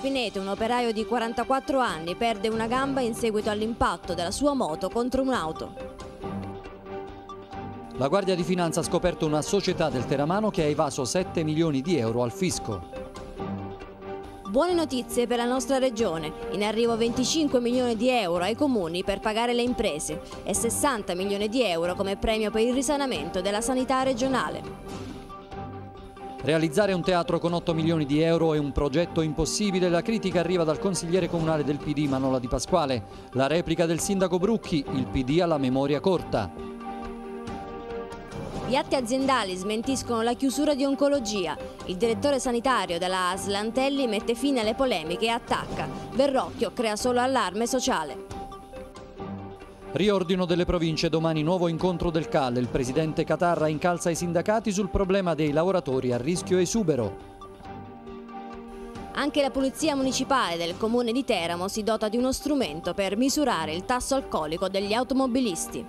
Pineto, un operaio di 44 anni, perde una gamba in seguito all'impatto della sua moto contro un'auto. La Guardia di Finanza ha scoperto una società del Teramano che ha evaso 7 milioni di euro al fisco. Buone notizie per la nostra regione, in arrivo 25 milioni di euro ai comuni per pagare le imprese e 60 milioni di euro come premio per il risanamento della sanità regionale. Realizzare un teatro con 8 milioni di euro è un progetto impossibile, la critica arriva dal consigliere comunale del PD Manola Di Pasquale, la replica del sindaco Brucchi, il PD ha la memoria corta. Gli atti aziendali smentiscono la chiusura di oncologia. Il direttore sanitario della ASL Antelli mette fine alle polemiche e attacca. Verrocchio crea solo allarme sociale. Riordino delle province, domani nuovo incontro del CAL, il presidente Catarra incalza i sindacati sul problema dei lavoratori a rischio esubero. Anche la Polizia Municipale del Comune di Teramo si dota di uno strumento per misurare il tasso alcolico degli automobilisti.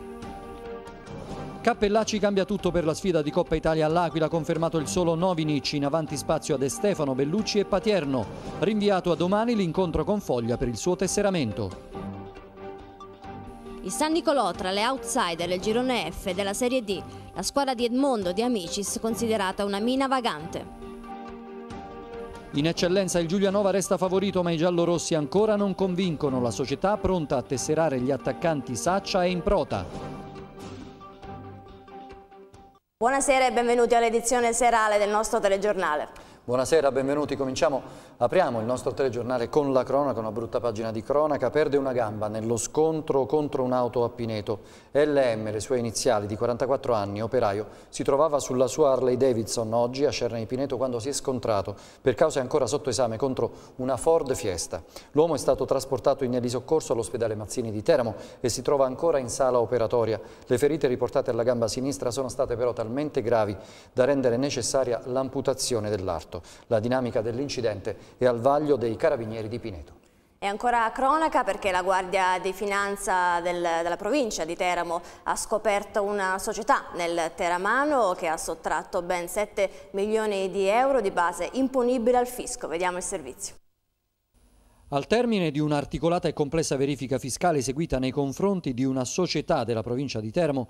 Cappellacci cambia tutto per la sfida di Coppa Italia all'Aquila, confermato il solo Novinic, in avanti spazio a De Stefano, Bellucci e Patierno. Rinviato a domani l'incontro con Foglia per il suo tesseramento. Il San Nicolò tra le outsider del girone F della Serie D, la squadra di Edmondo di Amicis considerata una mina vagante. In eccellenza il Giulianova resta favorito ma i giallorossi ancora non convincono la società pronta a tesserare gli attaccanti Saccia e Improta. Buonasera e benvenuti all'edizione serale del nostro telegiornale. Buonasera, benvenuti. Cominciamo, apriamo il nostro telegiornale con la cronaca, una brutta pagina di cronaca. Perde una gamba nello scontro contro un'auto a Pineto. LM, le sue iniziali, di 44 anni, operaio, si trovava sulla sua Harley Davidson oggi a Cernei Pineto quando si è scontrato per cause ancora sotto esame contro una Ford Fiesta. L'uomo è stato trasportato in elisoccorso all'ospedale Mazzini di Teramo e si trova ancora in sala operatoria. Le ferite riportate alla gamba sinistra sono state però talmente gravi da rendere necessaria l'amputazione dell'arto fatto. La dinamica dell'incidente è al vaglio dei carabinieri di Pineto. È ancora cronaca perché la Guardia di Finanza del, della provincia di Teramo ha scoperto una società nel Teramano che ha sottratto ben 7 milioni di euro di base imponibile al fisco. Vediamo il servizio. Al termine di un'articolata e complessa verifica fiscale eseguita nei confronti di una società della provincia di Teramo,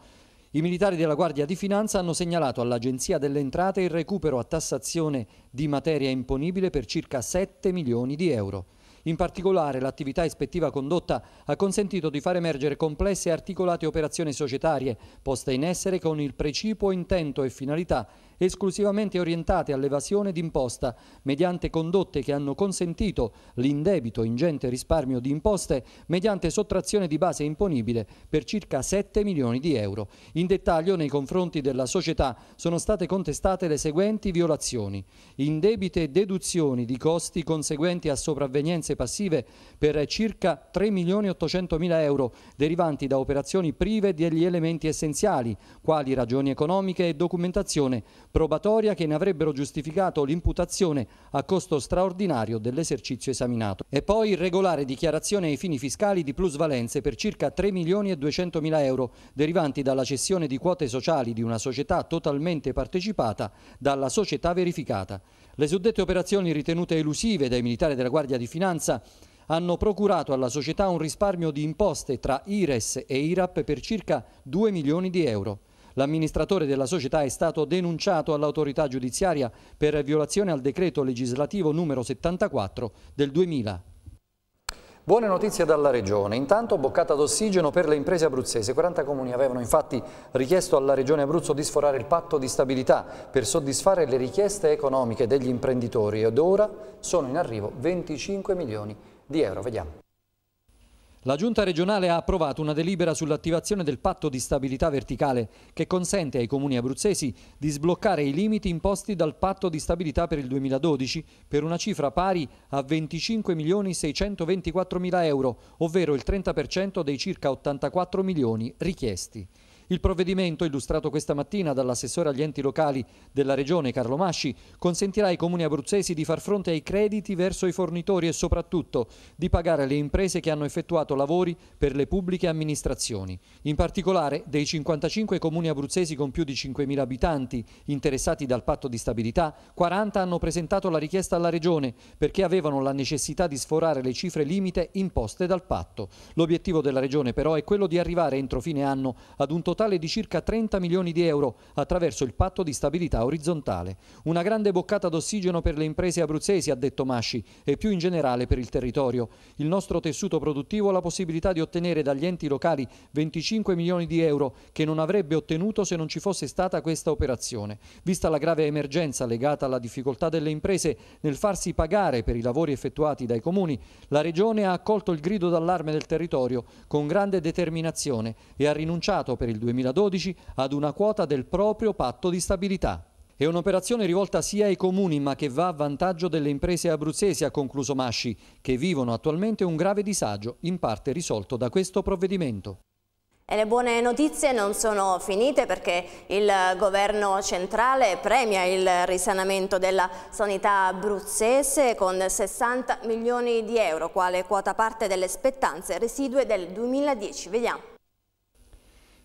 i militari della Guardia di Finanza hanno segnalato all'Agenzia delle Entrate il recupero a tassazione di materia imponibile per circa 7 milioni di euro. In particolare l'attività ispettiva condotta ha consentito di far emergere complesse e articolate operazioni societarie poste in essere con il precipuo intento e finalità esclusivamente orientate all'evasione d'imposta, mediante condotte che hanno consentito l'indebito ingente risparmio di imposte mediante sottrazione di base imponibile per circa 7 milioni di euro. In dettaglio, nei confronti della società sono state contestate le seguenti violazioni. Indebite deduzioni di costi conseguenti a sopravvenienze passive per circa 3 milioni 800 mila euro derivanti da operazioni prive degli elementi essenziali, quali ragioni economiche e documentazione probatoria che ne avrebbero giustificato l'imputazione a costo straordinario dell'esercizio esaminato. E poi regolare dichiarazione ai fini fiscali di plusvalenze per circa 3 milioni e 200 mila euro derivanti dalla cessione di quote sociali di una società totalmente partecipata dalla società verificata. Le suddette operazioni ritenute elusive dai militari della Guardia di Finanza hanno procurato alla società un risparmio di imposte tra IRES e IRAP per circa 2 milioni di euro. L'amministratore della società è stato denunciato all'autorità giudiziaria per violazione al decreto legislativo numero 74 del 2000. Buone notizie dalla Regione. Intanto boccata d'ossigeno per le imprese abruzzese. 40 comuni avevano infatti richiesto alla Regione Abruzzo di sforare il patto di stabilità per soddisfare le richieste economiche degli imprenditori ed ora sono in arrivo 25 milioni di euro. Vediamo. La Giunta regionale ha approvato una delibera sull'attivazione del patto di stabilità verticale che consente ai comuni abruzzesi di sbloccare i limiti imposti dal patto di stabilità per il 2012 per una cifra pari a 25.624.000 euro, ovvero il 30% dei circa 84 milioni richiesti. Il provvedimento, illustrato questa mattina dall'assessore agli enti locali della Regione Carlo Masci, consentirà ai comuni abruzzesi di far fronte ai crediti verso i fornitori e soprattutto di pagare le imprese che hanno effettuato lavori per le pubbliche amministrazioni. In particolare, dei 55 comuni abruzzesi con più di 5.000 abitanti interessati dal patto di stabilità, 40 hanno presentato la richiesta alla Regione perché avevano la necessità di sforare le cifre limite imposte dal patto. L'obiettivo della Regione però è quello di arrivare entro fine anno ad un totale totale di circa 30 milioni di euro attraverso il patto di stabilità orizzontale. Una grande boccata d'ossigeno per le imprese abruzzesi, ha detto Masci, e più in generale per il territorio. Il nostro tessuto produttivo ha la possibilità di ottenere dagli enti locali 25 milioni di euro che non avrebbe ottenuto se non ci fosse stata questa operazione. Vista la grave emergenza legata alla difficoltà delle imprese nel farsi pagare per i lavori effettuati dai comuni, la Regione ha accolto il grido d'allarme del territorio con grande determinazione e ha rinunciato per il 2020 2012 ad una quota del proprio patto di stabilità. È un'operazione rivolta sia ai comuni ma che va a vantaggio delle imprese abruzzesi, ha concluso Masci, che vivono attualmente un grave disagio, in parte risolto da questo provvedimento. E le buone notizie non sono finite perché il governo centrale premia il risanamento della sanità abruzzese con 60 milioni di euro, quale quota parte delle spettanze residue del 2010. Vediamo.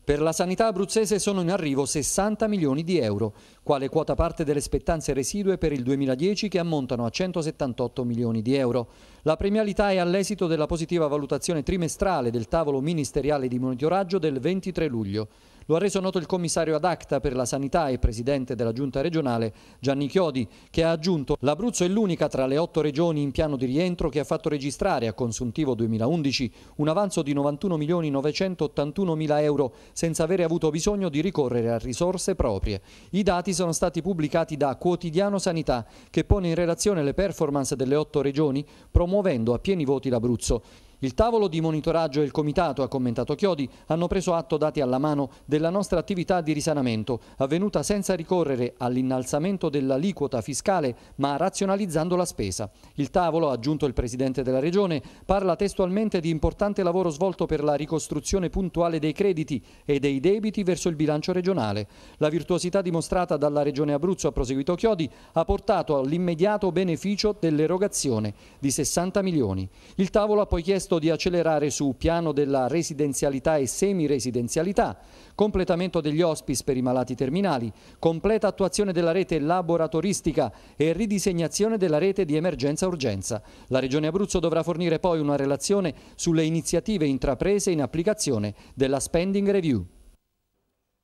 Per la sanità abruzzese sono in arrivo 60 milioni di euro, quale quota parte delle spettanze residue per il 2010 che ammontano a 178 milioni di euro. La premialità è all'esito della positiva valutazione trimestrale del tavolo ministeriale di monitoraggio del 23 luglio. Lo ha reso noto il commissario ad acta per la sanità e presidente della giunta regionale Gianni Chiodi, che ha aggiunto l'Abruzzo è l'unica tra le otto regioni in piano di rientro che ha fatto registrare a consuntivo 2011 un avanzo di 91 milioni 981 mila euro senza avere avuto bisogno di ricorrere a risorse proprie. I dati sono stati pubblicati da Quotidiano Sanità che pone in relazione le performance delle otto regioni promuovendo a pieni voti l'Abruzzo. Il tavolo di monitoraggio e il comitato, ha commentato Chiodi, hanno preso atto dati alla mano della nostra attività di risanamento, avvenuta senza ricorrere all'innalzamento dell'aliquota fiscale, ma razionalizzando la spesa. Il tavolo, ha aggiunto il Presidente della Regione, parla testualmente di importante lavoro svolto per la ricostruzione puntuale dei crediti e dei debiti verso il bilancio regionale. La virtuosità dimostrata dalla Regione Abruzzo, ha proseguito Chiodi, ha portato all'immediato beneficio dell'erogazione di 60 milioni. Il tavolo ha poi chiesto chiesto di accelerare su piano della residenzialità e semiresidenzialità, completamento degli hospice per i malati terminali, completa attuazione della rete laboratoristica e ridisegnazione della rete di emergenza-urgenza. La Regione Abruzzo dovrà fornire poi una relazione sulle iniziative intraprese in applicazione della Spending Review.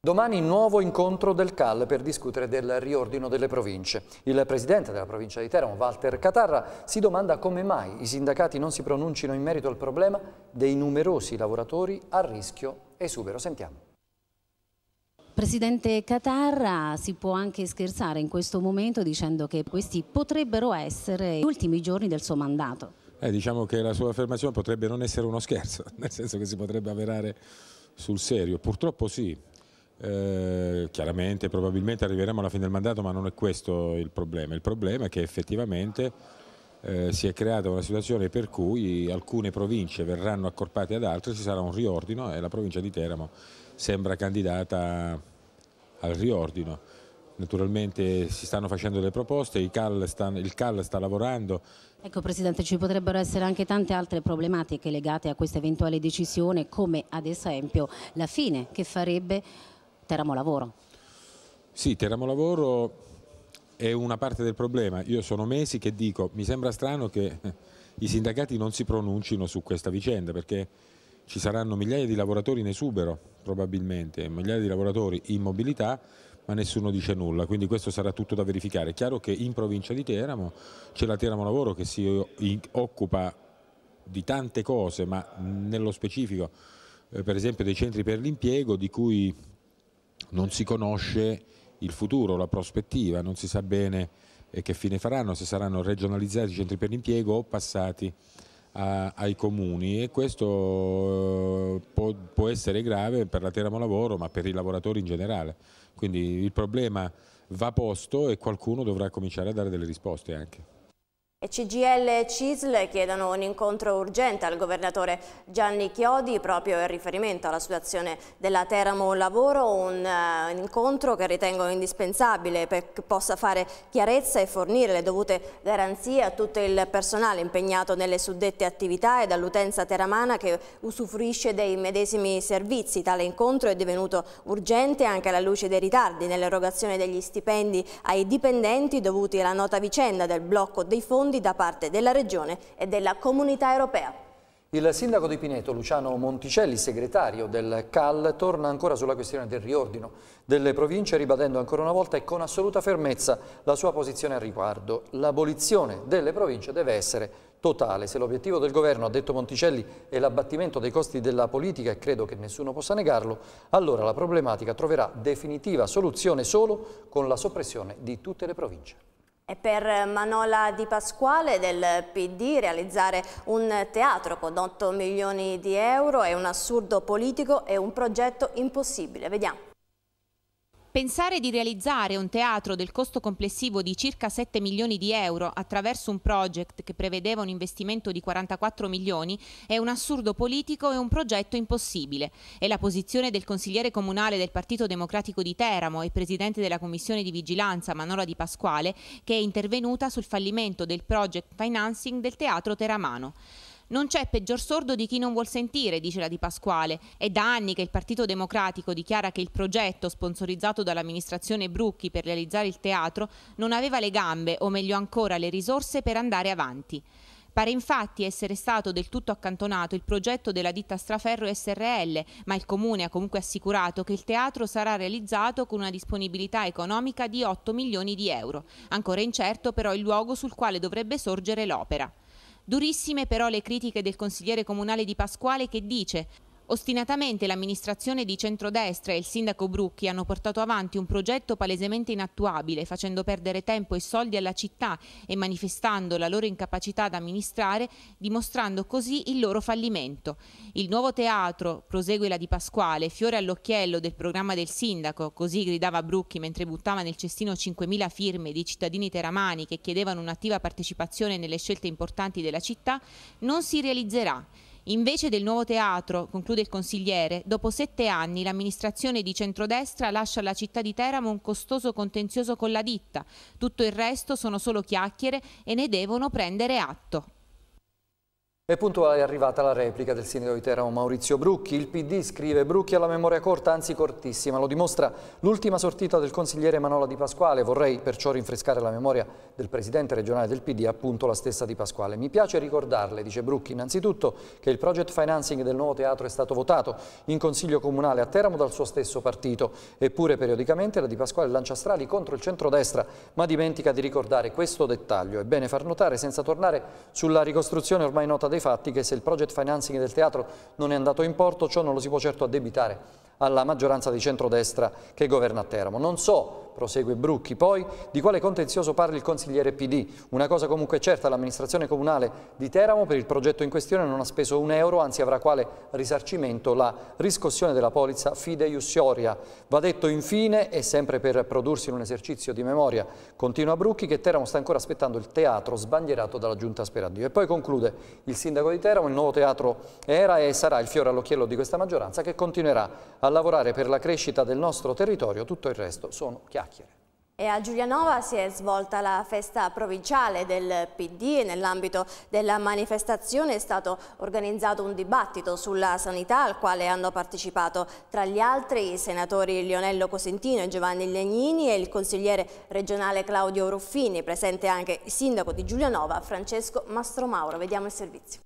Domani nuovo incontro del CAL per discutere del riordino delle province. Il presidente della provincia di Teramo, Walter Catarra, si domanda come mai i sindacati non si pronuncino in merito al problema dei numerosi lavoratori a rischio esubero. Sentiamo. Presidente Catarra, si può anche scherzare in questo momento dicendo che questi potrebbero essere gli ultimi giorni del suo mandato. Eh, diciamo che la sua affermazione potrebbe non essere uno scherzo, nel senso che si potrebbe avverare sul serio. Purtroppo sì, eh, chiaramente probabilmente arriveremo alla fine del mandato ma non è questo il problema, il problema è che effettivamente eh, si è creata una situazione per cui alcune province verranno accorpate ad altre, ci sarà un riordino e la provincia di Teramo sembra candidata al riordino. Naturalmente si stanno facendo delle proposte, il CAL sta, il CAL sta lavorando, Ecco Presidente, ci potrebbero essere anche tante altre problematiche legate a questa eventuale decisione, come ad esempio la fine che farebbe Teramo Lavoro. Sì, Teramo Lavoro è una parte del problema. Io sono mesi che dico, mi sembra strano che eh, i sindacati non si pronuncino su questa vicenda perché ci saranno migliaia di lavoratori in esubero probabilmente, migliaia di lavoratori in mobilità ma nessuno dice nulla, quindi questo sarà tutto da verificare. È chiaro che in provincia di Teramo c'è la Teramo Lavoro che si occupa di tante cose, ma nello specifico eh, per esempio dei centri per l'impiego di cui non si conosce il futuro, la prospettiva, non si sa bene eh, che fine faranno, se saranno regionalizzati i centri per l'impiego o passati a, ai comuni e questo eh, può, può, essere grave per la Teramo Lavoro ma per i lavoratori in generale. Quindi il problema va posto e qualcuno dovrà cominciare a dare delle risposte anche. CGL e CISL chiedono un incontro urgente al governatore Gianni Chiodi proprio in riferimento alla situazione della Teramo Lavoro, un uh, incontro che ritengo indispensabile perché possa fare chiarezza e fornire le dovute garanzie a tutto il personale impegnato nelle suddette attività e dall'utenza teramana che usufruisce dei medesimi servizi. Tale incontro è divenuto urgente anche alla luce dei ritardi nell'erogazione degli stipendi ai dipendenti dovuti alla nota vicenda del blocco dei fondi fondi da parte della Regione e della Comunità Europea. Il sindaco di Pineto, Luciano Monticelli, segretario del CAL, torna ancora sulla questione del riordino delle province, ribadendo ancora una volta e con assoluta fermezza la sua posizione al riguardo. L'abolizione delle province deve essere totale. Se l'obiettivo del governo, ha detto Monticelli, è l'abbattimento dei costi della politica, e credo che nessuno possa negarlo, allora la problematica troverà definitiva soluzione solo con la soppressione di tutte le province. E per Manola Di Pasquale del PD realizzare un teatro con 8 milioni di euro è un assurdo politico e un progetto impossibile. Vediamo. Pensare di realizzare un teatro del costo complessivo di circa 7 milioni di euro attraverso un project che prevedeva un investimento di 44 milioni è un assurdo politico e un progetto impossibile. È la posizione del consigliere comunale del Partito Democratico di Teramo e presidente della commissione di vigilanza Manola Di Pasquale che è intervenuta sul fallimento del project financing del teatro teramano. Non c'è peggior sordo di chi non vuol sentire, dice la Di Pasquale. È da anni che il Partito Democratico dichiara che il progetto sponsorizzato dall'amministrazione Brucchi per realizzare il teatro non aveva le gambe, o meglio ancora le risorse per andare avanti. Pare infatti essere stato del tutto accantonato il progetto della ditta Straferro SRL, ma il comune ha comunque assicurato che il teatro sarà realizzato con una disponibilità economica di 8 milioni di euro. Ancora incerto però il luogo sul quale dovrebbe sorgere l'opera. Durissime però le critiche del consigliere comunale di Pasquale che dice Ostinatamente l'amministrazione di centrodestra e il sindaco Brucchi hanno portato avanti un progetto palesemente inattuabile, facendo perdere tempo e soldi alla città e manifestando la loro incapacità ad amministrare, dimostrando così il loro fallimento. Il nuovo teatro, prosegue la Di Pasquale, fiore all'occhiello del programma del sindaco, così gridava Brucchi mentre buttava nel cestino 5.000 firme di cittadini teramani che chiedevano un'attiva partecipazione nelle scelte importanti della città, non si realizzerà. Invece del nuovo teatro, conclude il consigliere, dopo sette anni l'amministrazione di centrodestra lascia alla città di Teramo un costoso contenzioso con la ditta. Tutto il resto sono solo chiacchiere e ne devono prendere atto. È puntuale arrivata la replica del sindaco di Teramo Maurizio Brucchi. Il PD scrive Brucchi alla memoria corta, anzi cortissima. Lo dimostra l'ultima sortita del consigliere Manola Di Pasquale. Vorrei perciò rinfrescare la memoria del presidente regionale del PD, appunto la stessa Di Pasquale. Mi piace ricordarle, dice Brucchi, innanzitutto che il project financing del nuovo teatro è stato votato in consiglio comunale a Teramo dal suo stesso partito. Eppure periodicamente la Di Pasquale lancia strali contro il centrodestra, ma dimentica di ricordare questo dettaglio. È bene far notare, senza tornare sulla ricostruzione ormai nota dei fatti che se il project financing del teatro non è andato in porto ciò non lo si può certo addebitare alla maggioranza di centrodestra che governa a Teramo. Non so, prosegue Brucchi, poi di quale contenzioso parli il consigliere PD. Una cosa comunque certa, l'amministrazione comunale di Teramo per il progetto in questione non ha speso un euro, anzi avrà quale risarcimento la riscossione della polizza fide iussioria. Va detto infine, e sempre per prodursi in un esercizio di memoria, continua Brucchi, che Teramo sta ancora aspettando il teatro sbandierato dalla giunta Sperandio. E poi conclude il sindaco di Teramo, il nuovo teatro era e sarà il fiore all'occhiello di questa maggioranza che continuerà a lavorare per la crescita del nostro territorio, tutto il resto sono chiacchiere. E a Giulianova si è svolta la festa provinciale del PD e nell'ambito della manifestazione è stato organizzato un dibattito sulla sanità al quale hanno partecipato tra gli altri i senatori Lionello Cosentino e Giovanni Legnini e il consigliere regionale Claudio Ruffini, presente anche il sindaco di Giulianova Francesco Mastromauro. Vediamo il servizio.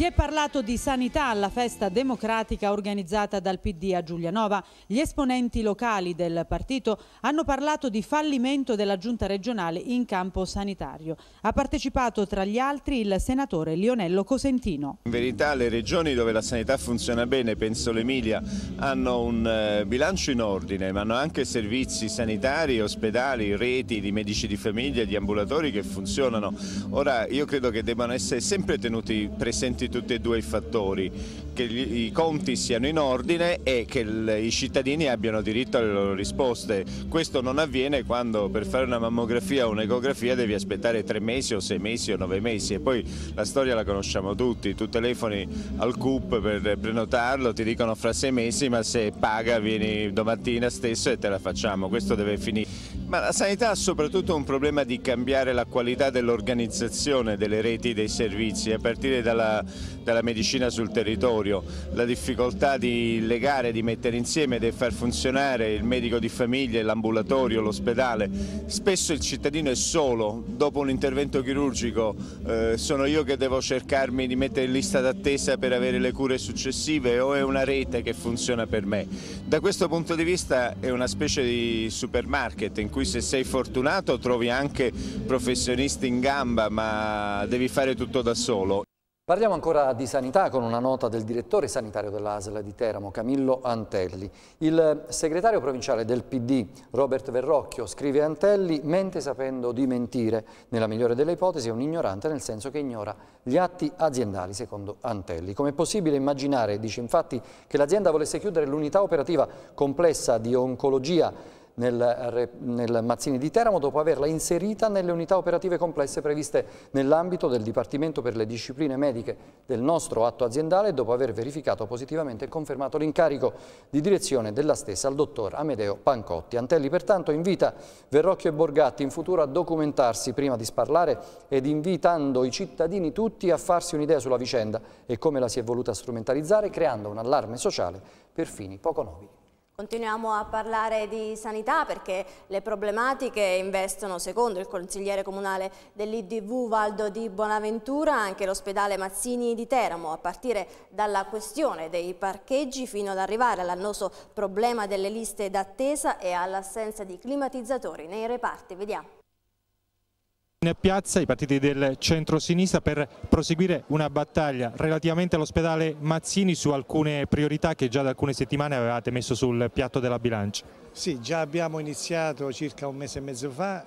Si è parlato di sanità alla festa democratica organizzata dal PD a Giulianova. Gli esponenti locali del partito hanno parlato di fallimento della giunta regionale in campo sanitario. Ha partecipato tra gli altri il senatore Lionello Cosentino. In verità le regioni dove la sanità funziona bene, penso l'Emilia, hanno un eh, bilancio in ordine, ma hanno anche servizi sanitari, ospedali, reti di medici di famiglia, di ambulatori che funzionano. Ora io credo che debbano essere sempre tenuti presenti tutti e due i fattori, che gli, i conti siano in ordine e che il, i cittadini abbiano diritto alle loro risposte. Questo non avviene quando per fare una mammografia o un'ecografia devi aspettare tre mesi o sei mesi o nove mesi e poi la storia la conosciamo tutti, tu telefoni al CUP per prenotarlo, ti dicono fra sei mesi ma se paga vieni domattina stesso e te la facciamo, questo deve finire. Ma la sanità ha soprattutto un problema di cambiare la qualità dell'organizzazione delle reti dei servizi a partire dalla della medicina sul territorio, la difficoltà di legare, di mettere insieme, di far funzionare il medico di famiglia, l'ambulatorio, l'ospedale. Spesso il cittadino è solo, dopo un intervento chirurgico eh, sono io che devo cercarmi di mettere in lista d'attesa per avere le cure successive o è una rete che funziona per me. Da questo punto di vista è una specie di supermarket in cui se sei fortunato trovi anche professionisti in gamba ma devi fare tutto da solo. Parliamo ancora di sanità con una nota del direttore sanitario dell'ASL di Teramo, Camillo Antelli. Il segretario provinciale del PD, Robert Verrocchio, scrive Antelli mente sapendo di mentire, nella migliore delle ipotesi è un ignorante nel senso che ignora gli atti aziendali, secondo Antelli. Com'è possibile immaginare, dice infatti, che l'azienda volesse chiudere l'unità operativa complessa di oncologia nel, nel Mazzini di Teramo dopo averla inserita nelle unità operative complesse previste nell'ambito del Dipartimento per le discipline mediche del nostro atto aziendale dopo aver verificato positivamente e confermato l'incarico di direzione della stessa al dottor Amedeo Pancotti. Antelli pertanto invita Verrocchio e Borgatti in futuro a documentarsi prima di sparlare ed invitando i cittadini tutti a farsi un'idea sulla vicenda e come la si è voluta strumentalizzare creando un allarme sociale per fini poco nobili. Continuiamo a parlare di sanità perché le problematiche investono, secondo il consigliere comunale dell'IDV Valdo di Bonaventura, anche l'ospedale Mazzini di Teramo, a partire dalla questione dei parcheggi fino ad arrivare all'annoso problema delle liste d'attesa e all'assenza di climatizzatori nei reparti. Vediamo. In piazza i partiti del centro-sinistra per proseguire una battaglia relativamente all'ospedale Mazzini su alcune priorità che già da alcune settimane avevate messo sul piatto della bilancia. Sì, già abbiamo iniziato circa un mese e mezzo fa,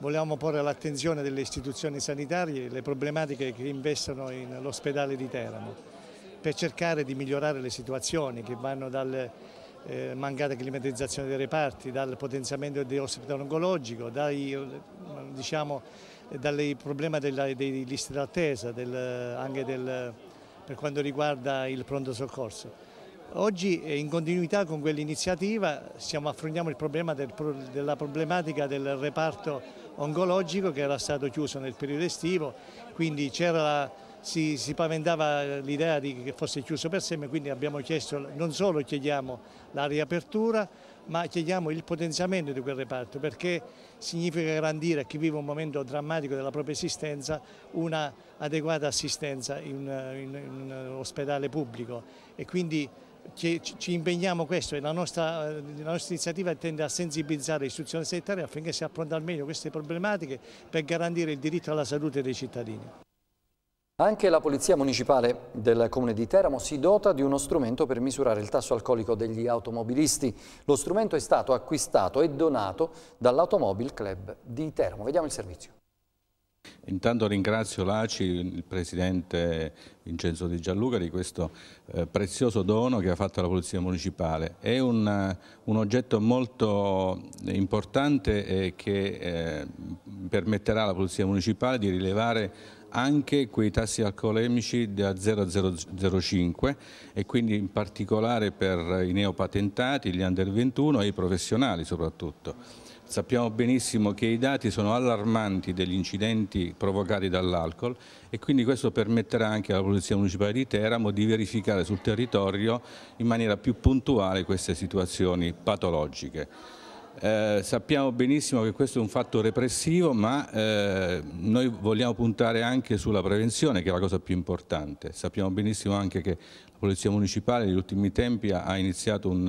volevamo porre all'attenzione delle istituzioni sanitarie le problematiche che investono nell'ospedale di Teramo per cercare di migliorare le situazioni che vanno dal eh, mancata climatizzazione dei reparti, dal potenziamento dell'ospedale oncologico, dai, diciamo, dal problema dei listi d'attesa, del, anche del, per quanto riguarda il pronto soccorso. Oggi eh, in continuità con quell'iniziativa affrontiamo il problema del, della problematica del reparto oncologico che era stato chiuso nel periodo estivo, quindi c'era si, si paventava l'idea che fosse chiuso per sempre, quindi abbiamo chiesto, non solo chiediamo la riapertura, ma chiediamo il potenziamento di quel reparto perché significa garantire a chi vive un momento drammatico della propria esistenza un'adeguata assistenza in, un ospedale pubblico e quindi ci, ci impegniamo questo e la nostra, la nostra, iniziativa tende a sensibilizzare l'istituzione sanitaria affinché si affronta al meglio queste problematiche per garantire il diritto alla salute dei cittadini. Anche la Polizia Municipale del Comune di Teramo si dota di uno strumento per misurare il tasso alcolico degli automobilisti. Lo strumento è stato acquistato e donato dall'Automobile Club di Teramo. Vediamo il servizio. Intanto ringrazio l'ACI, il Presidente Vincenzo Di Gianluca di questo eh, prezioso dono che ha fatto la Polizia Municipale. È un, eh, un oggetto molto importante che eh, permetterà alla Polizia Municipale di rilevare anche quei tassi alcolemici da 0,005 e quindi in particolare per i neopatentati, gli under 21 e i professionali soprattutto. Sappiamo benissimo che i dati sono allarmanti degli incidenti provocati dall'alcol e quindi questo permetterà anche alla Polizia Municipale di Teramo di verificare sul territorio in maniera più puntuale queste situazioni patologiche. Eh, sappiamo benissimo che questo è un fatto repressivo, ma eh, noi vogliamo puntare anche sulla prevenzione, che è la cosa più importante. Sappiamo benissimo anche che la Polizia Municipale negli ultimi tempi ha iniziato un,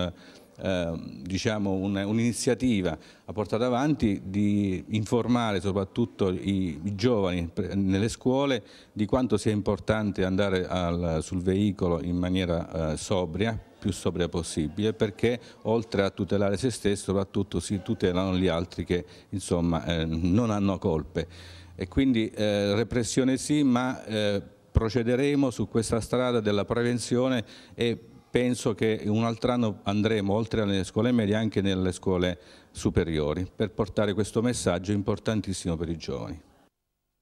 eh, diciamo un'iniziativa un ha portato avanti di informare soprattutto i, i, giovani nelle scuole di quanto sia importante andare al, sul veicolo in maniera eh, sobria più sobria possibile perché oltre a tutelare se stesso soprattutto si tutelano gli altri che insomma eh, non hanno colpe e quindi eh, repressione sì ma eh, procederemo su questa strada della prevenzione e penso che un altro anno andremo oltre alle scuole medie anche nelle scuole superiori per portare questo messaggio importantissimo per i giovani.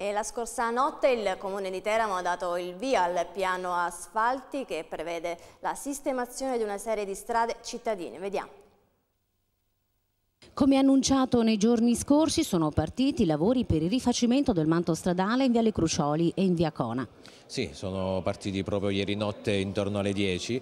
E la scorsa notte il Comune di Teramo ha dato il via al piano asfalti che prevede la sistemazione di una serie di strade cittadine. Vediamo. Come annunciato nei giorni scorsi sono partiti i lavori per il rifacimento del manto stradale in Viale Crucioli e in Via Cona. Sì, sono partiti proprio ieri notte intorno alle 10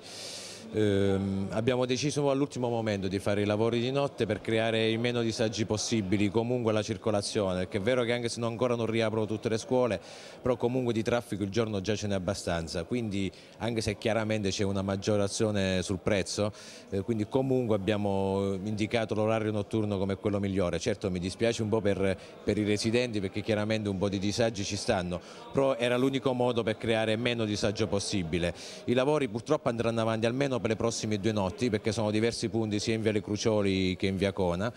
eh, abbiamo deciso all'ultimo momento di fare i lavori di notte per creare i meno disagi possibili comunque la circolazione, perché è vero che anche se non ancora non riapro tutte le scuole, però comunque di traffico il giorno già ce n'è abbastanza, quindi anche se chiaramente c'è una maggiorazione sul prezzo, eh, quindi comunque abbiamo indicato l'orario notturno come quello migliore. Certo mi dispiace un po' per, per i residenti perché chiaramente un po' di disagi ci stanno, però era l'unico modo per creare meno disagio possibile. I lavori purtroppo andranno avanti almeno per le prossime due notti perché sono diversi punti sia in Viale Crucioli che in Via Cona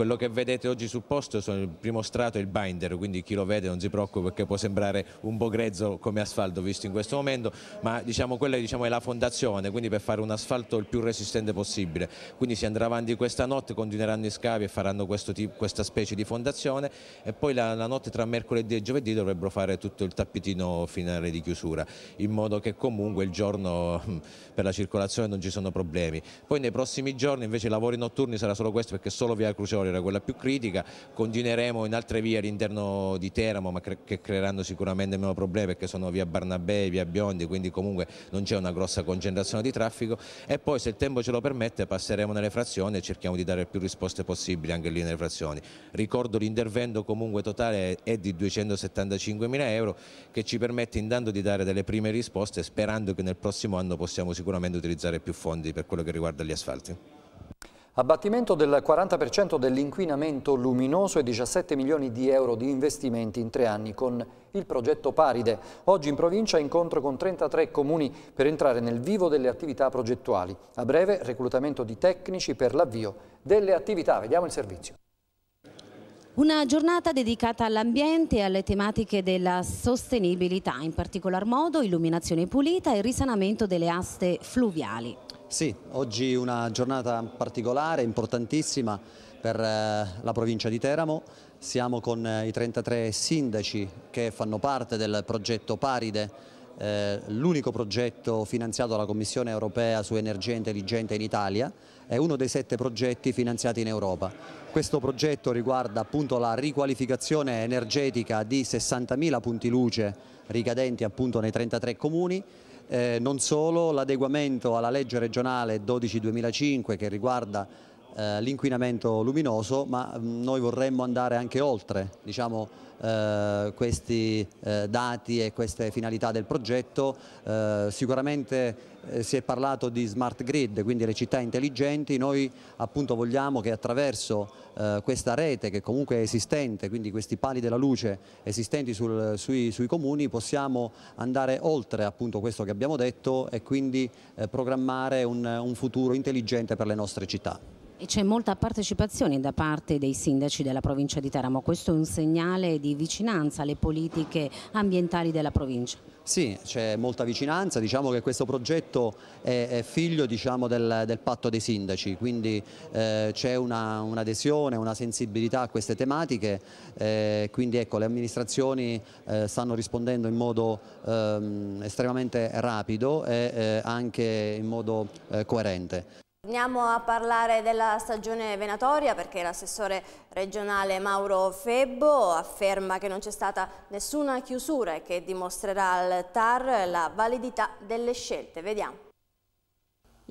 quello che vedete oggi sul posto sono il primo strato e il binder, quindi chi lo vede non si preoccupa perché può sembrare un po' grezzo come asfalto visto in questo momento, ma diciamo quella diciamo, è la fondazione, quindi per fare un asfalto il più resistente possibile. Quindi si andrà avanti questa notte, continueranno i scavi e faranno tipo, questa specie di fondazione e poi la, la notte tra mercoledì e giovedì dovrebbero fare tutto il tappetino finale di chiusura, in modo che comunque il giorno mm, per la circolazione non ci sono problemi. Poi nei prossimi giorni invece i lavori notturni sarà solo questo perché solo via Crucioli era quella più critica, continueremo in altre vie all'interno di Teramo ma cre che creeranno sicuramente meno problemi perché sono via Barnabè, via Biondi, quindi comunque non c'è una grossa concentrazione di traffico e poi se il tempo ce lo permette passeremo nelle frazioni e cerchiamo di dare più risposte possibili anche lì nelle frazioni. Ricordo l'intervento comunque totale è di 275 mila euro che ci permette intanto di dare delle prime risposte sperando che nel prossimo anno possiamo sicuramente utilizzare più fondi per quello che riguarda gli asfalti. Abbattimento del 40% dell'inquinamento luminoso e 17 milioni di euro di investimenti in tre anni con il progetto Paride. Oggi in provincia incontro con 33 comuni per entrare nel vivo delle attività progettuali. A breve reclutamento di tecnici per l'avvio delle attività. Vediamo il servizio. Una giornata dedicata all'ambiente e alle tematiche della sostenibilità, in particolar modo illuminazione pulita e risanamento delle aste fluviali. Sì, oggi una giornata particolare, importantissima per eh, la provincia di Teramo. Siamo con eh, i 33 sindaci che fanno parte del progetto Paride, eh, l'unico progetto finanziato dalla Commissione europea su energia intelligente in Italia è uno dei sette progetti finanziati in Europa. Questo progetto riguarda appunto la riqualificazione energetica di 60.000 punti luce ricadenti appunto nei 33 comuni eh, non solo l'adeguamento alla legge regionale 12-2005 che riguarda eh, l'inquinamento luminoso, ma mh, mm, noi vorremmo andare anche oltre diciamo, eh, questi eh, dati e queste finalità del progetto. Eh, sicuramente eh, si è parlato di smart grid, quindi le città intelligenti, noi appunto vogliamo che attraverso eh, questa rete che comunque è esistente, quindi questi pali della luce esistenti sul, sui, sui, comuni, possiamo andare oltre appunto questo che abbiamo detto e quindi programmare un, un futuro intelligente per le nostre città c'è molta partecipazione da parte dei sindaci della provincia di Teramo, questo è un segnale di vicinanza alle politiche ambientali della provincia. Sì, c'è molta vicinanza, diciamo che questo progetto è, figlio diciamo, del, del, patto dei sindaci, quindi eh, c'è un'adesione, una, una sensibilità a queste tematiche, eh, quindi ecco, le amministrazioni eh, stanno rispondendo in modo ehm, estremamente rapido e eh, anche in modo eh, coerente. Andiamo a parlare della stagione venatoria perché l'assessore regionale Mauro Febbo afferma che non c'è stata nessuna chiusura e che dimostrerà al TAR la validità delle scelte. Vediamo.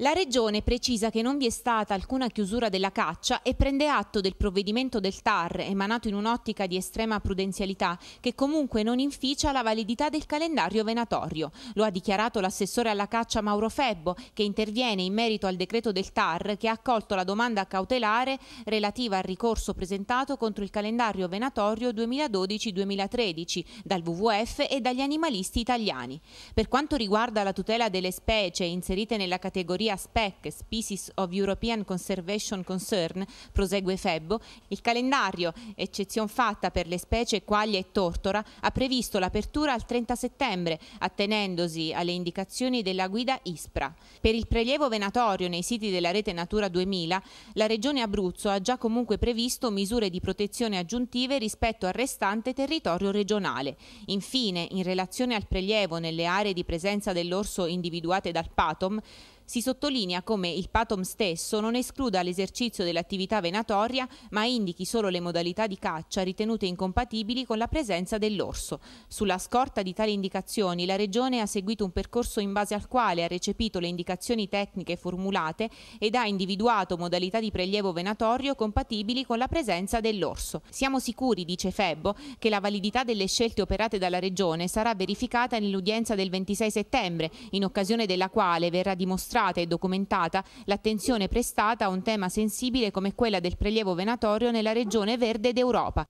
La Regione precisa che non vi è stata alcuna chiusura della caccia e prende atto del provvedimento del TAR, emanato in un'ottica di estrema prudenzialità, che comunque non inficia la validità del calendario venatorio. Lo ha dichiarato l'assessore alla caccia Mauro Febbo, che interviene in merito al decreto del TAR che ha accolto la domanda cautelare relativa al ricorso presentato contro il calendario venatorio 2012-2013 dal WWF e dagli animalisti italiani. Per quanto riguarda la tutela delle specie inserite nella categoria categoria SPEC, Species of European Conservation Concern, prosegue Febbo, il calendario, eccezion fatta per le specie quaglia e tortora, ha previsto l'apertura al 30 settembre, attenendosi alle indicazioni della guida ISPRA. Per il prelievo venatorio nei siti della rete Natura 2000, la Regione Abruzzo ha già comunque previsto misure di protezione aggiuntive rispetto al restante territorio regionale. Infine, in relazione al prelievo nelle aree di presenza dell'orso individuate dal PATOM, si sottolinea come il PATOM stesso non escluda l'esercizio dell'attività venatoria, ma indichi solo le modalità di caccia ritenute incompatibili con la presenza dell'orso. Sulla scorta di tali indicazioni, la Regione ha seguito un percorso in base al quale ha recepito le indicazioni tecniche formulate ed ha individuato modalità di prelievo venatorio compatibili con la presenza dell'orso. Siamo sicuri, dice Febbo, che la validità delle scelte operate dalla Regione sarà verificata nell'udienza del 26 settembre, in occasione della quale verrà dimostrato illustrata e documentata l'attenzione prestata a un tema sensibile come quella del prelievo venatorio nella regione verde d'Europa.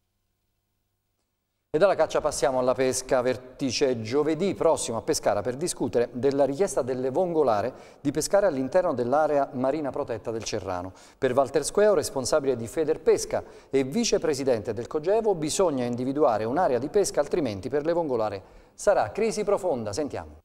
E dalla caccia passiamo alla pesca, vertice giovedì prossimo a Pescara per discutere della richiesta delle vongolare di pescare all'interno dell'area marina protetta del Cerrano. Per Walter Squeo, responsabile di Feder Pesca e vicepresidente del Cogevo, bisogna individuare un'area di pesca altrimenti per le vongolare sarà crisi profonda. Sentiamo.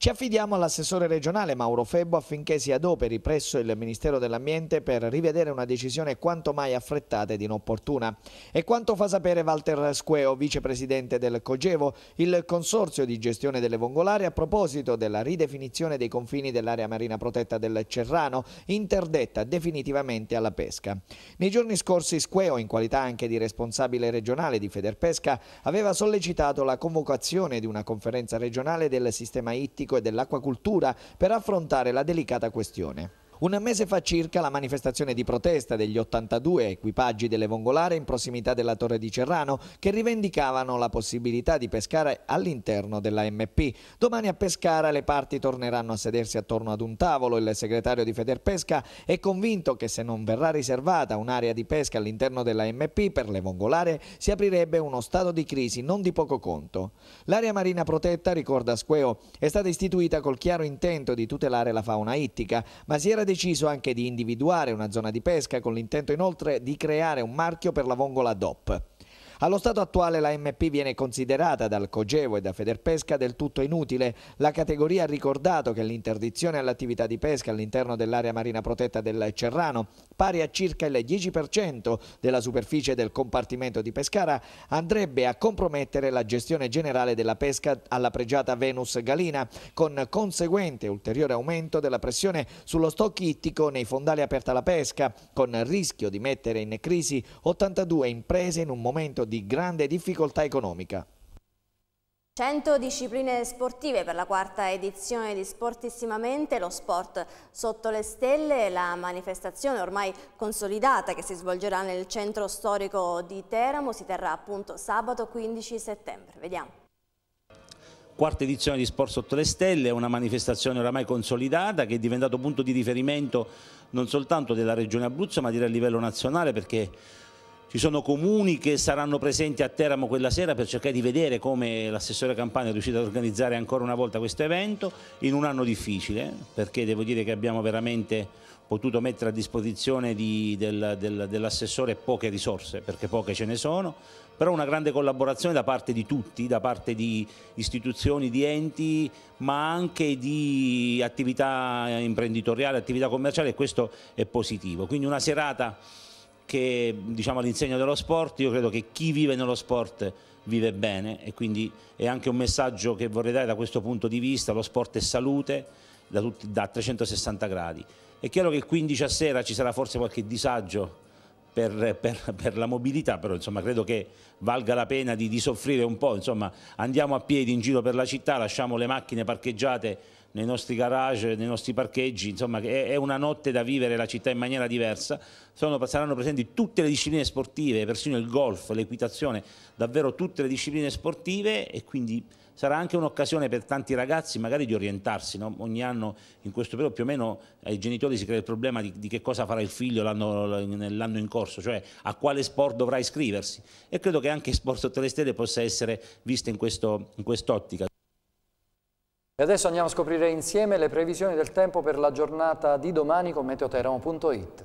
Ci affidiamo all'assessore regionale Mauro Febbo affinché si adoperi presso il Ministero dell'Ambiente per rivedere una decisione quanto mai affrettata ed inopportuna. E quanto fa sapere Walter Squeo, vicepresidente del Cogevo, il consorzio di gestione delle vongolari a proposito della ridefinizione dei confini dell'area marina protetta del Cerrano, interdetta definitivamente alla pesca. Nei giorni scorsi Squeo, in qualità anche di responsabile regionale di Federpesca, aveva sollecitato la convocazione di una conferenza regionale del sistema ittico e dell'acquacultura per affrontare la delicata questione. Un mese fa circa la manifestazione di protesta degli 82 equipaggi delle vongolare in prossimità della Torre di Cerrano che rivendicavano la possibilità di pescare all'interno della MP. Domani a Pescara le parti torneranno a sedersi attorno ad un tavolo. Il segretario di Federpesca è convinto che se non verrà riservata un'area di pesca all'interno della MP per le vongolare si aprirebbe uno stato di crisi non di poco conto. L'area marina protetta, ricorda Squeo, è stata istituita col chiaro intento di tutelare la fauna ittica, ma si era deciso anche di individuare una zona di pesca con l'intento inoltre di creare un marchio per la vongola DOP. Allo stato attuale la MP viene considerata dal Cogevo e da Federpesca del tutto inutile. La categoria ha ricordato che l'interdizione all'attività di pesca all'interno dell'area marina protetta del Cerrano pari a circa il 10% della superficie del compartimento di Pescara, andrebbe a compromettere la gestione generale della pesca alla pregiata Venus Galina, con conseguente ulteriore aumento della pressione sullo stock ittico nei fondali aperti alla pesca, con rischio di mettere in crisi 82 imprese in un momento di grande difficoltà economica. 100 discipline sportive per la quarta edizione di Sportissimamente, lo sport sotto le stelle, la manifestazione ormai consolidata che si svolgerà nel centro storico di Teramo, si terrà appunto sabato 15 settembre. Vediamo quarta edizione di Sport Sotto le Stelle, una manifestazione oramai consolidata che è diventato punto di riferimento non soltanto della regione Abruzzo ma direi a livello nazionale perché ci sono comuni che saranno presenti a Teramo quella sera per cercare di vedere come l'assessore Campania è riuscito ad organizzare ancora una volta questo evento in un anno difficile perché devo dire che abbiamo veramente potuto mettere a disposizione di, del, del, dell'assessore poche risorse perché poche ce ne sono però una grande collaborazione da parte di tutti, da parte di istituzioni, di enti, ma anche di attività imprenditoriale, attività commerciale e questo è positivo. Quindi una serata che diciamo all'insegno dello sport, io credo che chi vive nello sport vive bene e quindi è anche un messaggio che vorrei dare da questo punto di vista, lo sport è salute da, tutti, da 360 gradi. È chiaro che il 15 a sera ci sarà forse qualche disagio per, per, per, la mobilità, però insomma, credo che valga la pena di, di soffrire un po', insomma, andiamo a piedi in giro per la città, lasciamo le macchine parcheggiate nei nostri garage, nei nostri parcheggi, insomma è, una notte da vivere la città in maniera diversa, Sono, saranno presenti tutte le discipline sportive, persino il golf, l'equitazione, davvero tutte le discipline sportive e quindi sarà anche un'occasione per tanti ragazzi magari di orientarsi, no? ogni anno in questo periodo più o meno ai genitori si crea il problema di, di che cosa farà il figlio nell'anno in corso, cioè a quale sport dovrà iscriversi e credo che anche Sport Sotto le Stelle possa essere visto in quest'ottica. E adesso andiamo a scoprire insieme le previsioni del tempo per la giornata di domani con meteoteramo.it.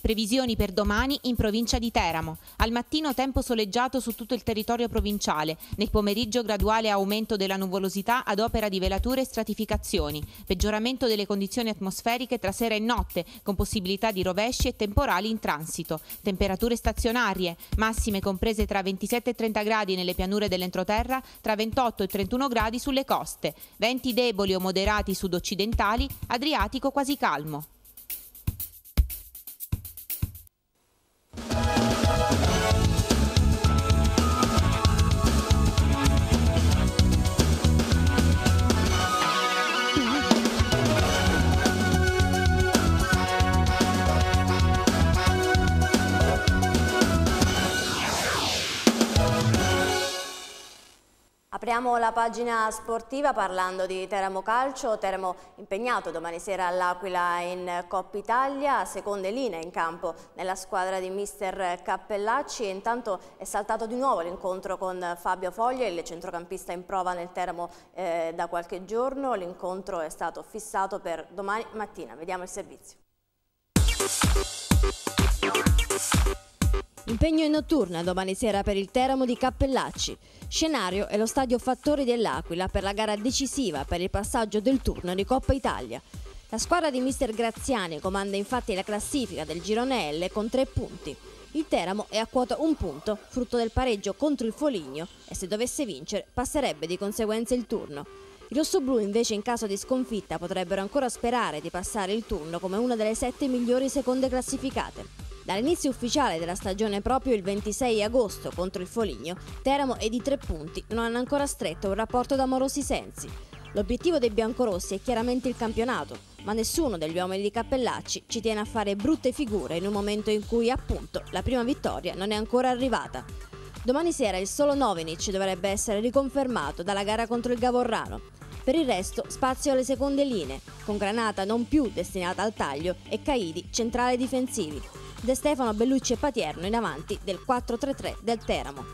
Previsioni per domani in provincia di Teramo. Al mattino tempo soleggiato su tutto il territorio provinciale. Nel pomeriggio graduale aumento della nuvolosità ad opera di velature e stratificazioni. Peggioramento delle condizioni atmosferiche tra sera e notte, con possibilità di rovesci e temporali in transito. Temperature stazionarie, massime comprese tra 27 e 30 gradi nelle pianure dell'entroterra, tra 28 e 31 gradi sulle coste. Venti deboli o moderati sudoccidentali, adriatico quasi calmo. Apriamo la pagina sportiva parlando di Teramo Calcio, Teramo impegnato domani sera all'Aquila in Coppa Italia, seconde linee in campo nella squadra di mister Cappellacci e intanto è saltato di nuovo l'incontro con Fabio Foglia, il centrocampista in prova nel Teramo eh, da qualche giorno, l'incontro è stato fissato per domani mattina, vediamo il servizio. Impegno in notturna domani sera per il Teramo di Cappellacci. Scenario è lo stadio Fattori dell'Aquila per la gara decisiva per il passaggio del turno di Coppa Italia. La squadra di mister Graziani comanda infatti la classifica del girone L con tre punti. Il Teramo è a quota un punto, frutto del pareggio contro il Foligno e se dovesse vincere passerebbe di conseguenza il turno. I rossoblù invece in caso di sconfitta potrebbero ancora sperare di passare il turno come una delle sette migliori seconde classificate. Dall'inizio ufficiale della stagione proprio il 26 agosto contro il Foligno, Teramo è di tre punti, non hanno ancora stretto un rapporto d'amorosi Sensi. L'obiettivo dei biancorossi è chiaramente il campionato, ma nessuno degli uomini di Cappellacci ci tiene a fare brutte figure in un momento in cui, appunto, la prima vittoria non è ancora arrivata. Domani sera il solo Novinic dovrebbe essere riconfermato dalla gara contro il Gavorrano. Per il resto spazio alle seconde linee, con Granata non più destinata al taglio e Caidi centrale difensivi. De Stefano, Bellucci e Patierno in avanti del 4-3-3 del Teramo.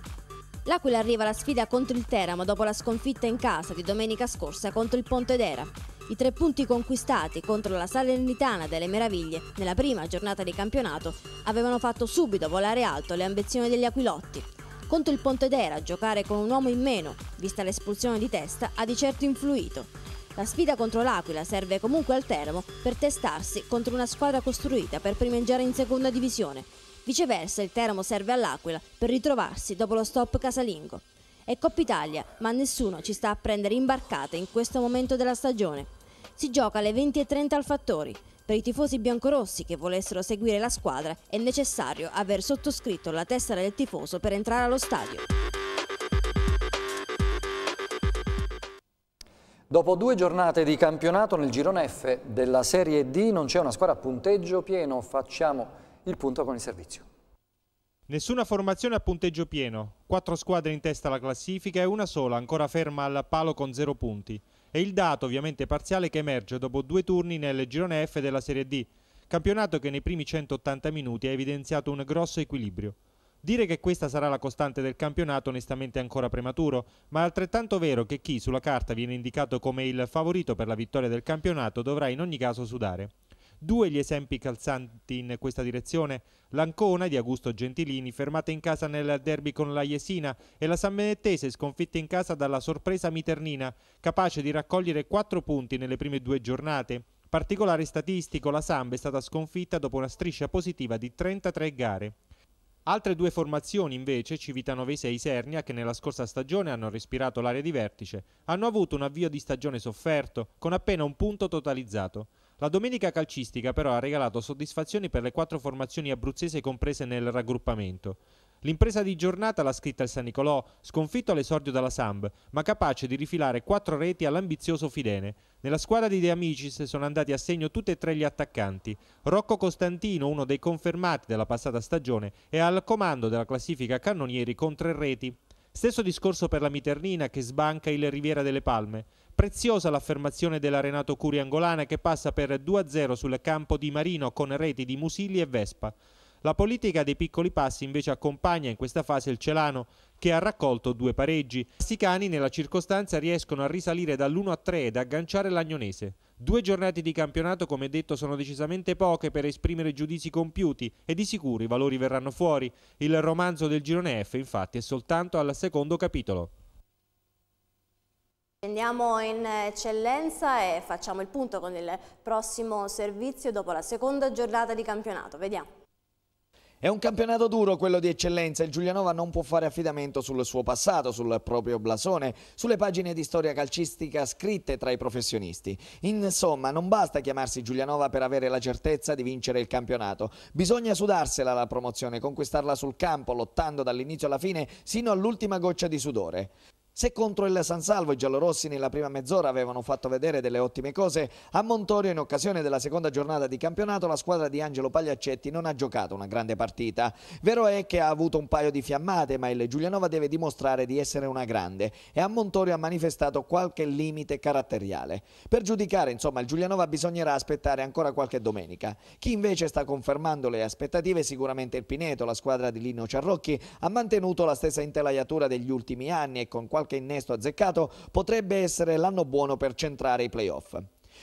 L'Aquila arriva alla sfida contro il Teramo dopo la sconfitta in casa di domenica scorsa contro il Pontedera. I tre punti conquistati contro la Salernitana delle Meraviglie nella prima giornata di campionato avevano fatto subito volare alto le ambizioni degli aquilotti. Contro il Pontedera giocare con un uomo in meno, vista l'espulsione di testa, ha di certo influito, la sfida contro l'Aquila serve comunque al Teramo per testarsi contro una squadra costruita per primeggiare in seconda divisione. Viceversa il Teramo serve all'Aquila per ritrovarsi dopo lo stop casalingo. È Coppa Italia, ma nessuno ci sta a prendere imbarcate in questo momento della stagione. Si gioca alle 20.30 al Fattori. Per i tifosi biancorossi che volessero seguire la squadra è necessario aver sottoscritto la tessera del tifoso per entrare allo stadio. Dopo due giornate di campionato nel girone F della Serie D non c'è una squadra a punteggio pieno, facciamo il punto con il servizio. Nessuna formazione a punteggio pieno, quattro squadre in testa alla classifica e una sola ancora ferma al palo con zero punti. È il dato ovviamente parziale che emerge dopo due turni nel girone F della Serie D, campionato che nei primi 180 minuti ha evidenziato un grosso equilibrio. Dire che questa sarà la costante del campionato onestamente è ancora prematuro, ma è altrettanto vero che chi sulla carta viene indicato come il favorito per la vittoria del campionato dovrà in ogni caso sudare. Due gli esempi calzanti in questa direzione, l'Ancona di Augusto Gentilini fermata in casa nel derby con la Jesina e la Sammenettese sconfitta in casa dalla sorpresa Miternina, capace di raccogliere quattro punti nelle prime due giornate. Particolare statistico, la Samba è stata sconfitta dopo una striscia positiva di 33 gare. Altre due formazioni invece, Civitanovese e Isernia, che nella scorsa stagione hanno respirato l'area di vertice, hanno avuto un avvio di stagione sofferto, con appena un punto totalizzato. La domenica calcistica però ha regalato soddisfazioni per le quattro formazioni abruzzese comprese nel raggruppamento. L'impresa di giornata l'ha scritta il San Nicolò, sconfitto all'esordio dalla Samb, ma capace di rifilare quattro reti all'ambizioso Fidene. Nella squadra di De Amicis sono andati a segno tutti e tre gli attaccanti. Rocco Costantino, uno dei confermati della passata stagione, è al comando della classifica cannonieri con tre reti. Stesso discorso per la Miternina che sbanca il Riviera delle Palme. Preziosa l'affermazione della Renato Curi Angolana che passa per 2-0 sul campo di Marino con reti di Musilli e Vespa. La politica dei piccoli passi invece accompagna in questa fase il Celano, che ha raccolto due pareggi. I Sicani nella circostanza riescono a risalire dall'1 a 3 ed agganciare l'Agnonese. Due giornate di campionato, come detto, sono decisamente poche per esprimere giudizi compiuti e di sicuro i valori verranno fuori. Il romanzo del girone F, infatti, è soltanto al secondo capitolo. Andiamo in eccellenza e facciamo il punto con il prossimo servizio dopo la seconda giornata di campionato. Vediamo. È un campionato duro quello di eccellenza, il Giulianova non può fare affidamento sul suo passato, sul proprio blasone, sulle pagine di storia calcistica scritte tra i professionisti. Insomma, non basta chiamarsi Giulianova per avere la certezza di vincere il campionato, bisogna sudarsela la promozione, conquistarla sul campo, lottando dall'inizio alla fine sino all'ultima goccia di sudore. Se contro il San Salvo i giallorossi nella prima mezz'ora avevano fatto vedere delle ottime cose, a Montorio in occasione della seconda giornata di campionato la squadra di Angelo Pagliaccetti non ha giocato una grande partita. Vero è che ha avuto un paio di fiammate, ma il Giulianova deve dimostrare di essere una grande e a Montorio ha manifestato qualche limite caratteriale. Per giudicare, insomma, il Giulianova bisognerà aspettare ancora qualche domenica. Chi invece sta confermando le aspettative è sicuramente il Pineto, la squadra di Lino Ciarrocchi ha mantenuto la stessa intelaiatura degli ultimi anni e con qualche qualche innesto azzeccato potrebbe essere l'anno buono per centrare i playoff.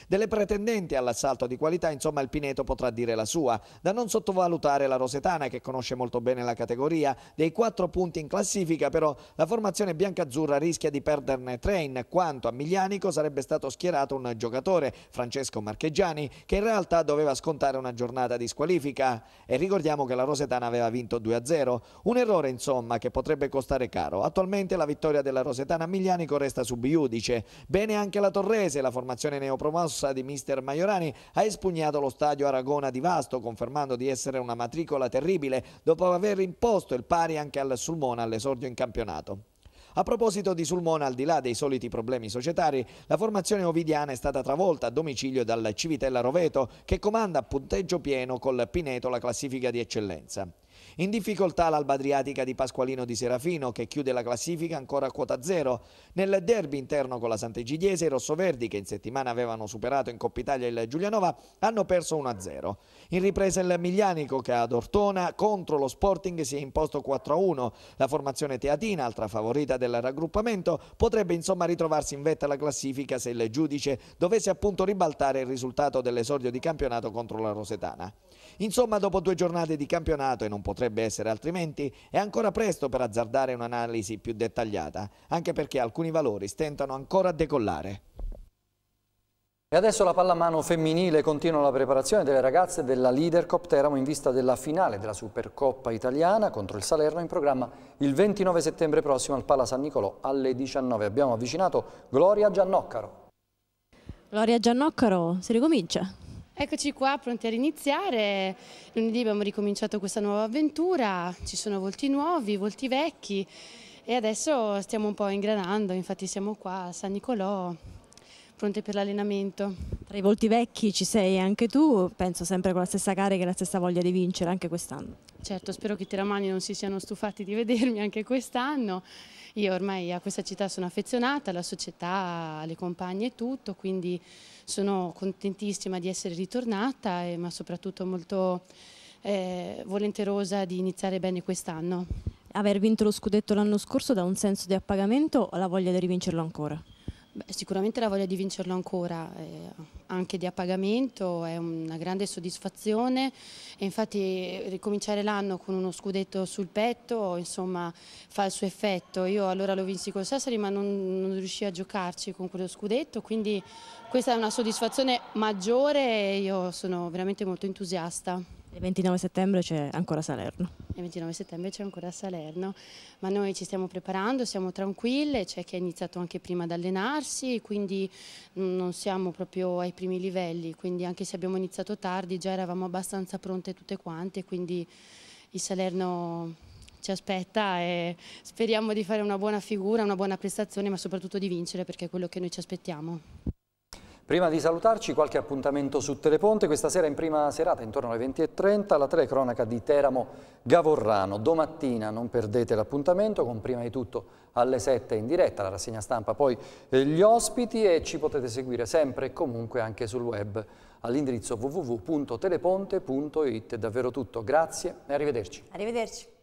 Delle pretendenti all'assalto di qualità, insomma, il Pineto potrà dire la sua. Da non sottovalutare la Rosetana, che conosce molto bene la categoria. Dei quattro punti in classifica, però, la formazione biancazzurra rischia di perderne tre, in quanto a Miglianico sarebbe stato schierato un giocatore, Francesco Marcheggiani, che in realtà doveva scontare una giornata di squalifica. E ricordiamo che la Rosetana aveva vinto 2-0. Un errore, insomma, che potrebbe costare caro. Attualmente la vittoria della Rosetana a Miglianico resta sub iudice. Bene anche la Torrese, la formazione neopromossa mossa di mister Maiorani ha espugnato lo stadio Aragona di Vasto, confermando di essere una matricola terribile dopo aver imposto il pari anche al Sulmona all'esordio in campionato. A proposito di Sulmona, al di là dei soliti problemi societari, la formazione ovidiana è stata travolta a domicilio dal Civitella Roveto, che comanda a punteggio pieno col Pineto la classifica di eccellenza. In difficoltà l'Alba Adriatica di Pasqualino di Serafino che chiude la classifica ancora a quota zero. Nel derby interno con la Sant'Egidiese i rossoverdi che in settimana avevano superato in Coppa Italia il Giulianova hanno perso 1-0. In ripresa il Miglianico che ad Ortona contro lo Sporting si è imposto 4-1. La formazione teatina, altra favorita del raggruppamento, potrebbe insomma ritrovarsi in vetta alla classifica se il giudice dovesse appunto ribaltare il risultato dell'esordio di campionato contro la Rosetana. Insomma, dopo due giornate di campionato, e non potrebbe essere altrimenti, è ancora presto per azzardare un'analisi più dettagliata, anche perché alcuni valori stentano ancora a decollare. E adesso la pallamano femminile continua la preparazione delle ragazze della Leader Cop Teramo in vista della finale della Supercoppa italiana contro il Salerno in programma il 29 settembre prossimo al Pala San Nicolò alle 19. Abbiamo avvicinato Gloria Giannoccaro. Gloria Giannoccaro, si ricomincia. Eccoci qua, pronti a iniziare. Lunedì abbiamo ricominciato questa nuova avventura, ci sono volti nuovi, volti vecchi e adesso stiamo un po' ingranando, infatti siamo qua a San Nicolò, pronti per l'allenamento. Tra i volti vecchi ci sei anche tu, penso sempre con la stessa gara e la stessa voglia di vincere anche quest'anno. Certo, spero che i tiramani non si siano stufati di vedermi anche quest'anno. Io ormai a questa città sono affezionata, alla società, alle compagne e tutto, quindi sono contentissima di essere ritornata, e, ma soprattutto molto eh, volenterosa di iniziare bene quest'anno. Aver vinto lo scudetto l'anno scorso dà un senso di appagamento o la voglia di rivincerlo ancora? Beh, sicuramente la voglia di vincerlo ancora, eh, anche di appagamento, è una grande soddisfazione e infatti eh, ricominciare l'anno con uno scudetto sul petto insomma, fa il suo effetto. Io allora lo vinsi col Sassari ma non, non riuscii a giocarci con quello scudetto, quindi questa è una soddisfazione maggiore e io sono veramente molto entusiasta. Il 29 settembre c'è ancora Salerno. Il 29 settembre c'è ancora Salerno, ma noi ci stiamo preparando, siamo tranquille, c'è chi ha iniziato anche prima ad allenarsi, quindi mm, non siamo proprio ai primi livelli, quindi anche se abbiamo iniziato tardi già eravamo abbastanza pronte tutte quante, quindi il Salerno ci aspetta e speriamo di fare una buona figura, una buona prestazione, ma soprattutto di vincere perché è quello che noi ci aspettiamo. Prima di salutarci qualche appuntamento su Teleponte, questa sera in prima serata intorno alle 20.30 la telecronaca di Teramo Gavorrano. Domattina non perdete l'appuntamento con prima di tutto alle 7 in diretta la rassegna stampa, poi eh, gli ospiti e ci potete seguire sempre e comunque anche sul web all'indirizzo www.teleponte.it. Davvero tutto, grazie e arrivederci. Arrivederci.